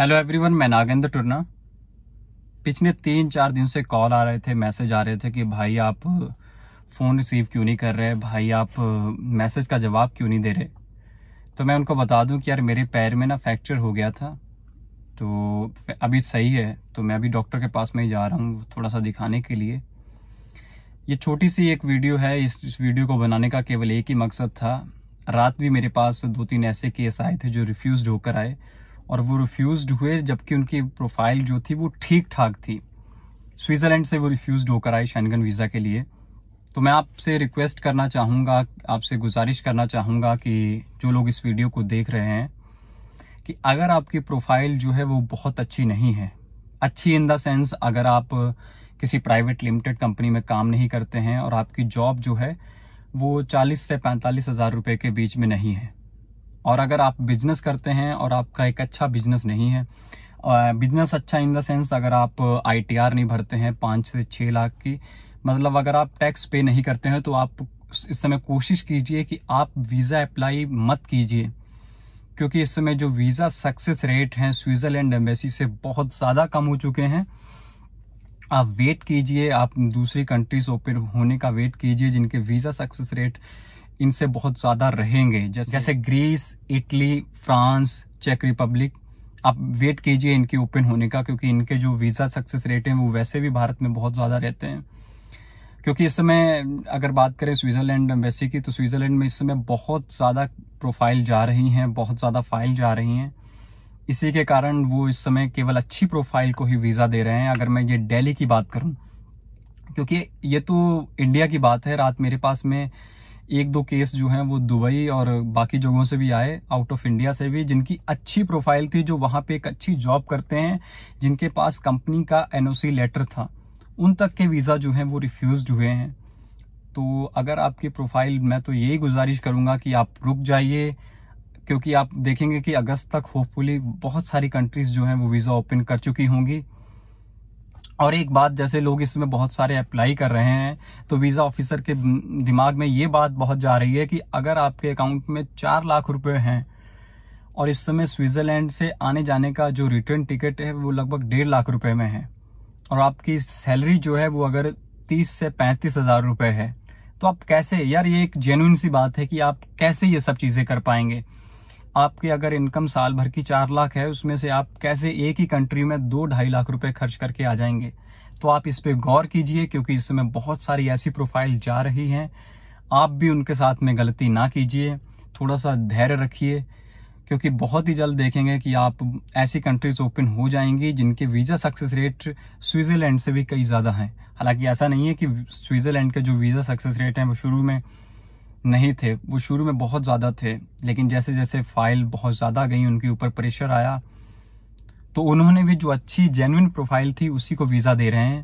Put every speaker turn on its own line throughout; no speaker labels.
hello everyone मैं नागेंद्र टुरना पिछले तीन चार दिन से कॉल आ रहे थे मैसेज आ रहे थे कि भाई आप फ़ोन uh, रिसीव क्यों नहीं कर रहे भाई आप मैसेज uh, का जवाब क्यों नहीं दे रहे तो मैं उनको बता दूं कि यार मेरे पैर में ना फ्रैक्चर हो गया था तो अभी सही है तो मैं अभी डॉक्टर के पास में ही जा रहा हूँ थोड़ा सा दिखाने के लिए ये छोटी सी एक वीडियो है इस, इस वीडियो को बनाने का केवल एक ही मकसद था रात भी मेरे पास दो तीन ऐसे केस आए थे जो रिफ्यूज़ होकर आए और वो रिफ्यूज हुए जबकि उनकी प्रोफाइल जो थी वो ठीक ठाक थी स्विट्जरलैंड से वो रिफ्यूज होकर आए शैनगन वीज़ा के लिए तो मैं आपसे रिक्वेस्ट करना चाहूँगा आपसे गुजारिश करना चाहूँगा कि जो लोग इस वीडियो को देख रहे हैं कि अगर आपकी प्रोफाइल जो है वो बहुत अच्छी नहीं है अच्छी इन द सेंस अगर आप किसी प्राइवेट लिमिटेड कंपनी में काम नहीं करते हैं और आपकी जॉब जो है वो चालीस से पैंतालीस हजार रुपए के बीच में नहीं है और अगर आप बिजनेस करते हैं और आपका एक अच्छा बिजनेस नहीं है बिजनेस अच्छा इन द सेंस अगर आप आई नहीं भरते हैं पाँच से छः लाख की मतलब अगर आप टैक्स पे नहीं करते हैं तो आप इस समय कोशिश कीजिए कि आप वीज़ा अप्लाई मत कीजिए क्योंकि इस समय जो वीज़ा सक्सेस रेट हैं स्विट्ज़रलैंड एम्बेसी से बहुत ज़्यादा कम हो चुके हैं आप वेट कीजिए आप दूसरी कंट्रीज ओपन होने का वेट कीजिए जिनके वीज़ा सक्सेस रेट इनसे बहुत ज्यादा रहेंगे जैसे, जैसे ग्रीस इटली फ्रांस चेक रिपब्लिक आप वेट कीजिए इनके ओपन होने का क्योंकि इनके जो वीजा सक्सेस रेट है वो वैसे भी भारत में बहुत ज्यादा रहते हैं क्योंकि इस समय अगर बात करें स्विट्जरलैंड एम्बेसी की तो स्विट्जरलैंड में इस समय बहुत ज्यादा प्रोफाइल जा रही हैं बहुत ज्यादा फाइल जा रही हैं इसी के कारण वो इस समय केवल अच्छी प्रोफाइल को ही वीजा दे रहे हैं अगर मैं ये दिल्ली की बात करूं क्योंकि ये तो इंडिया की बात है रात मेरे पास में एक दो केस जो हैं वो दुबई और बाकी जगहों से भी आए आउट ऑफ इंडिया से भी जिनकी अच्छी प्रोफाइल थी जो वहां पे एक अच्छी जॉब करते हैं जिनके पास कंपनी का एनओसी लेटर था उन तक के वीज़ा जो हैं वो रिफ्यूज हुए हैं तो अगर आपकी प्रोफाइल मैं तो यही गुजारिश करूंगा कि आप रुक जाइए क्योंकि आप देखेंगे कि अगस्त तक होपफुली बहुत सारी कंट्रीज जो हैं वो वीज़ा ओपन कर चुकी होंगी और एक बात जैसे लोग इसमें बहुत सारे अप्लाई कर रहे हैं तो वीज़ा ऑफिसर के दिमाग में ये बात बहुत जा रही है कि अगर आपके अकाउंट में चार लाख रुपए हैं और इस समय स्विट्ज़रलैंड से आने जाने का जो रिटर्न टिकट है वो लगभग डेढ़ लाख रुपए में है और आपकी सैलरी जो है वो अगर तीस से पैंतीस हजार रुपये है तो आप कैसे यार ये एक जेन्यून सी बात है कि आप कैसे ये सब चीज़ें कर पाएंगे आपकी अगर इनकम साल भर की चार लाख है उसमें से आप कैसे एक ही कंट्री में दो ढाई लाख रुपए खर्च करके आ जाएंगे तो आप इस पर गौर कीजिए क्योंकि इस समय बहुत सारी ऐसी प्रोफाइल जा रही हैं आप भी उनके साथ में गलती ना कीजिए थोड़ा सा धैर्य रखिए क्योंकि बहुत ही जल्द देखेंगे कि आप ऐसी कंट्रीज ओपन हो जाएंगी जिनके वीज़ा सक्सेस रेट स्विट्ज़रलैंड से भी कई ज़्यादा हैं हालांकि ऐसा नहीं है कि स्विट्ज़रलैंड के जो वीज़ा सक्सेस रेट हैं वो शुरू में नहीं थे वो शुरू में बहुत ज़्यादा थे लेकिन जैसे जैसे फाइल बहुत ज़्यादा गई उनके ऊपर प्रेशर आया तो उन्होंने भी जो अच्छी जेन्यन प्रोफाइल थी उसी को वीज़ा दे रहे हैं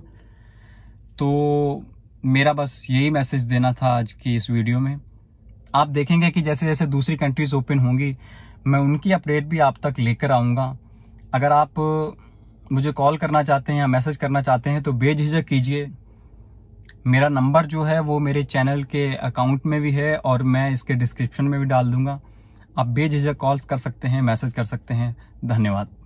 तो मेरा बस यही मैसेज देना था आज की इस वीडियो में आप देखेंगे कि जैसे जैसे दूसरी कंट्रीज ओपन होंगी मैं उनकी अपडेट भी आप तक लेकर आऊँगा अगर आप मुझे कॉल करना चाहते हैं या मैसेज करना चाहते हैं तो बेझिझक कीजिए मेरा नंबर जो है वो मेरे चैनल के अकाउंट में भी है और मैं इसके डिस्क्रिप्शन में भी डाल दूंगा आप बेझिझक कॉल्स कर सकते हैं मैसेज कर सकते हैं धन्यवाद